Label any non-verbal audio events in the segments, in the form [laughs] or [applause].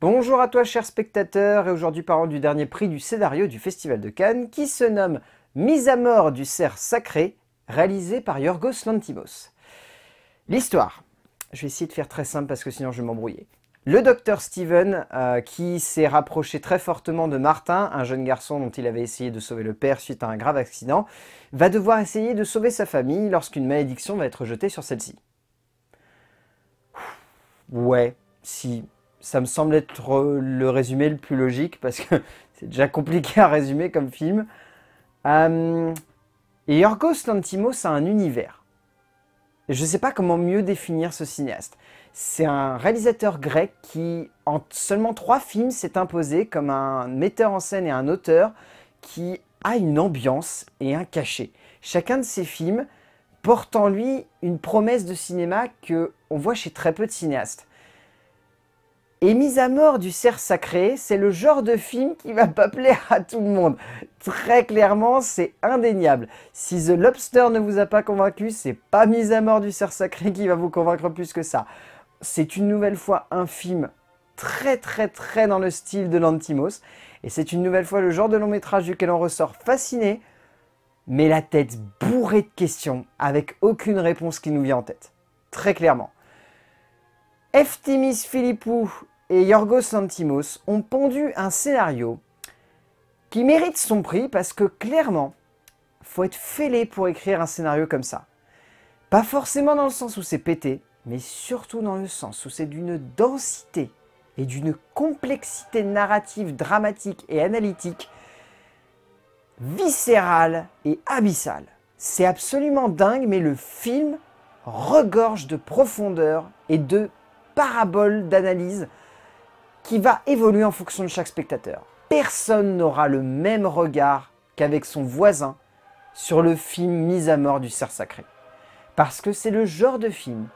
Bonjour à toi chers spectateurs et aujourd'hui parlons du dernier prix du scénario du Festival de Cannes qui se nomme Mise à mort du cerf sacré réalisé par Yorgos Lantimos. L'histoire. Je vais essayer de faire très simple parce que sinon je vais m'embrouiller. Le docteur Steven, euh, qui s'est rapproché très fortement de Martin, un jeune garçon dont il avait essayé de sauver le père suite à un grave accident, va devoir essayer de sauver sa famille lorsqu'une malédiction va être jetée sur celle-ci. Ouais, si, ça me semble être euh, le résumé le plus logique parce que [laughs] c'est déjà compliqué à résumer comme film. Euh, et Yorgos Lantimos a un univers. Je ne sais pas comment mieux définir ce cinéaste. C'est un réalisateur grec qui, en seulement trois films, s'est imposé comme un metteur en scène et un auteur qui a une ambiance et un cachet. Chacun de ses films porte en lui une promesse de cinéma que on voit chez très peu de cinéastes. Et Mise à mort du cerf sacré, c'est le genre de film qui va pas plaire à tout le monde. Très clairement, c'est indéniable. Si The Lobster ne vous a pas convaincu, c'est pas Mise à mort du cerf sacré qui va vous convaincre plus que ça. C'est une nouvelle fois un film très très très dans le style de Lantimos. Et c'est une nouvelle fois le genre de long métrage duquel on ressort fasciné, mais la tête bourrée de questions, avec aucune réponse qui nous vient en tête. Très clairement. Eftimis Philippou et Yorgos Santimos ont pondu un scénario qui mérite son prix parce que clairement, faut être fêlé pour écrire un scénario comme ça. Pas forcément dans le sens où c'est pété, mais surtout dans le sens où c'est d'une densité et d'une complexité narrative, dramatique et analytique viscérale et abyssale. C'est absolument dingue, mais le film regorge de profondeur et de parabole d'analyse qui va évoluer en fonction de chaque spectateur. Personne n'aura le même regard qu'avec son voisin sur le film Mise à mort du cerf sacré. Parce que c'est le genre de film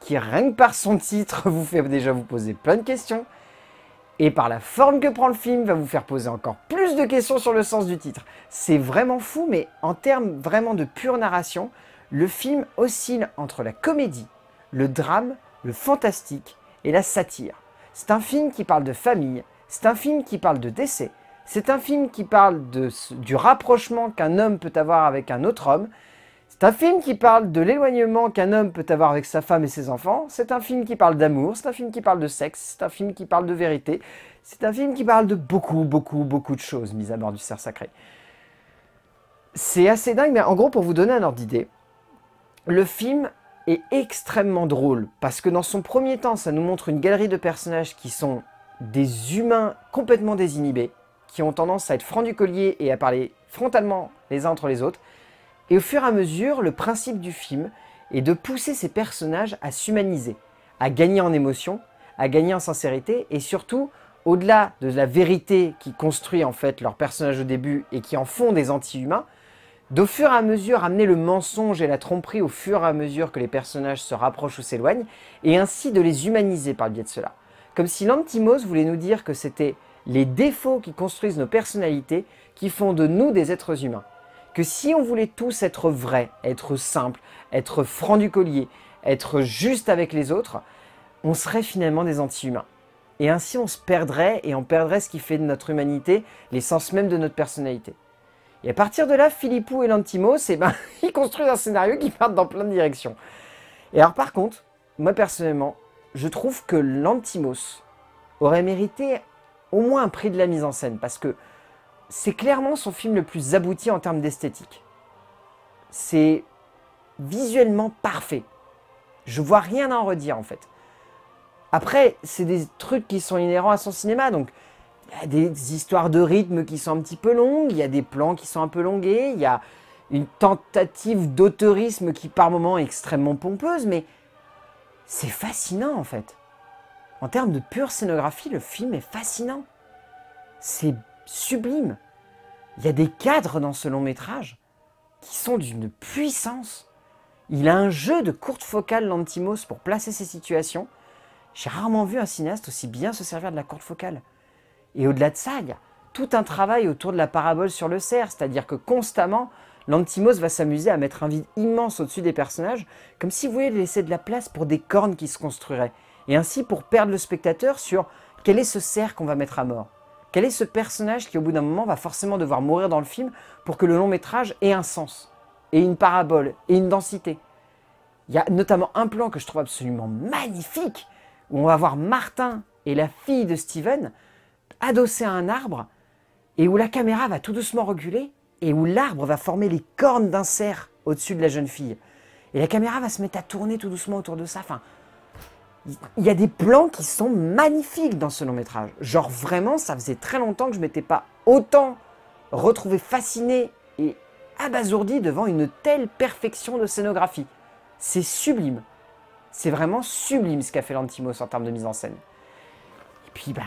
qui, rien que par son titre, [laughs] vous fait déjà vous poser plein de questions, et par la forme que prend le film, va vous faire poser encore plus de questions sur le sens du titre. C'est vraiment fou, mais en termes vraiment de pure narration, le film oscille entre la comédie, le drame, le fantastique et la satire. C'est un film qui parle de famille, c'est un film qui parle de décès, c'est un film qui parle du rapprochement qu'un homme peut avoir avec un autre homme, c'est un film qui parle de l'éloignement qu'un homme peut avoir avec sa femme et ses enfants, c'est un film qui parle d'amour, c'est un film qui parle de sexe, c'est un film qui parle de vérité, c'est un film qui parle de beaucoup, beaucoup, beaucoup de choses, mises à bord du cerf sacré. C'est assez dingue, mais en gros, pour vous donner un ordre d'idée, le film est extrêmement drôle parce que dans son premier temps, ça nous montre une galerie de personnages qui sont des humains complètement désinhibés, qui ont tendance à être francs du collier et à parler frontalement les uns entre les autres. Et au fur et à mesure, le principe du film est de pousser ces personnages à s'humaniser, à gagner en émotion, à gagner en sincérité et surtout, au-delà de la vérité qui construit en fait leurs personnages au début et qui en font des anti-humains, d'au fur et à mesure amener le mensonge et la tromperie au fur et à mesure que les personnages se rapprochent ou s'éloignent, et ainsi de les humaniser par le biais de cela. Comme si l'antimose voulait nous dire que c'était les défauts qui construisent nos personnalités qui font de nous des êtres humains. Que si on voulait tous être vrais, être simples, être franc du collier, être juste avec les autres, on serait finalement des anti-humains. Et ainsi on se perdrait et on perdrait ce qui fait de notre humanité l'essence même de notre personnalité. Et à partir de là, Philippou et Lantimos, eh ben, [laughs] ils construisent un scénario qui part dans plein de directions. Et alors par contre, moi personnellement, je trouve que Lantimos aurait mérité au moins un prix de la mise en scène, parce que c'est clairement son film le plus abouti en termes d'esthétique. C'est visuellement parfait. Je vois rien à en redire en fait. Après, c'est des trucs qui sont inhérents à son cinéma, donc y a des histoires de rythme qui sont un petit peu longues, il y a des plans qui sont un peu longués, il y a une tentative d'autorisme qui par moments est extrêmement pompeuse, mais c'est fascinant en fait. En termes de pure scénographie, le film est fascinant. C'est sublime. Il y a des cadres dans ce long métrage qui sont d'une puissance. Il a un jeu de courte focale Lantimos pour placer ses situations. J'ai rarement vu un cinéaste aussi bien se servir de la courte focale. Et au-delà de ça, il y a tout un travail autour de la parabole sur le cerf, c'est-à-dire que constamment, Lantimos va s'amuser à mettre un vide immense au-dessus des personnages, comme si vous laisser de la place pour des cornes qui se construiraient, et ainsi pour perdre le spectateur sur quel est ce cerf qu'on va mettre à mort. Quel est ce personnage qui, au bout d'un moment, va forcément devoir mourir dans le film pour que le long métrage ait un sens, et une parabole, et une densité Il y a notamment un plan que je trouve absolument magnifique, où on va voir Martin et la fille de Steven adossé à un arbre et où la caméra va tout doucement reculer et où l'arbre va former les cornes d'un cerf au-dessus de la jeune fille. Et la caméra va se mettre à tourner tout doucement autour de ça. Enfin, il y a des plans qui sont magnifiques dans ce long métrage. Genre vraiment, ça faisait très longtemps que je ne m'étais pas autant retrouvé fasciné et abasourdi devant une telle perfection de scénographie. C'est sublime. C'est vraiment sublime ce qu'a fait Lantimos en termes de mise en scène. Et puis, ben,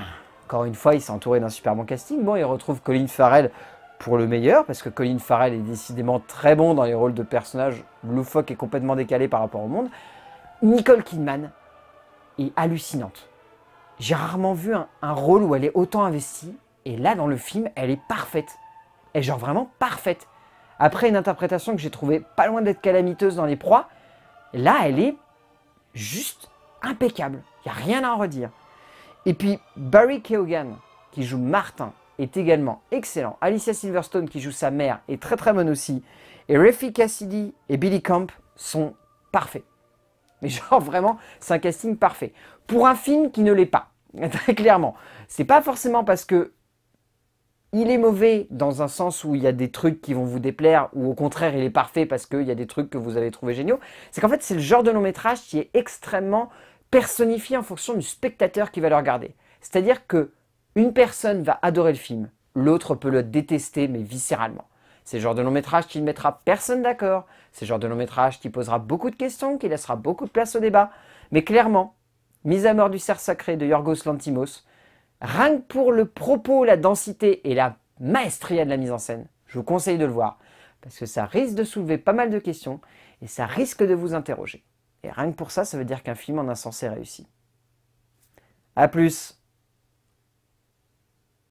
encore une fois, il s'est entouré d'un super bon casting. Bon, il retrouve Colin Farrell pour le meilleur, parce que Colin Farrell est décidément très bon dans les rôles de personnages loufoques et complètement décalés par rapport au monde. Nicole Kidman est hallucinante. J'ai rarement vu un, un, rôle où elle est autant investie, et là dans le film, elle est parfaite. Elle est genre vraiment parfaite. Après une interprétation que j'ai trouvée pas loin d'être calamiteuse dans Les Proies, là elle est juste impeccable. Il n'y a rien à en redire. Et puis Barry Keoghan, qui joue Martin, est également excellent. Alicia Silverstone, qui joue sa mère, est très très bonne aussi. Et Rafi Cassidy et Billy Camp sont parfaits. Mais [laughs] genre vraiment, c'est un casting parfait. Pour un film qui ne l'est pas, [laughs] très clairement. C'est pas forcément parce que il est mauvais dans un sens où il y a des trucs qui vont vous déplaire, ou au contraire, il est parfait parce qu'il y a des trucs que vous avez trouvé géniaux. C'est qu'en fait, c'est le genre de long métrage qui est extrêmement personnifié en fonction du spectateur qui va le regarder. C'est-à-dire que une personne va adorer le film, l'autre peut le détester, mais viscéralement. C'est le genre de long métrage qui ne mettra personne d'accord. C'est le genre de long métrage qui posera beaucoup de questions, qui laissera beaucoup de place au débat. Mais clairement, Mise à mort du cerf sacré de Yorgos Lantimos, rien que pour le propos, la densité et la maestria de la mise en scène, je vous conseille de le voir. Parce que ça risque de soulever pas mal de questions et ça risque de vous interroger rien que pour ça, ça veut dire qu'un film en a censé réussi. A plus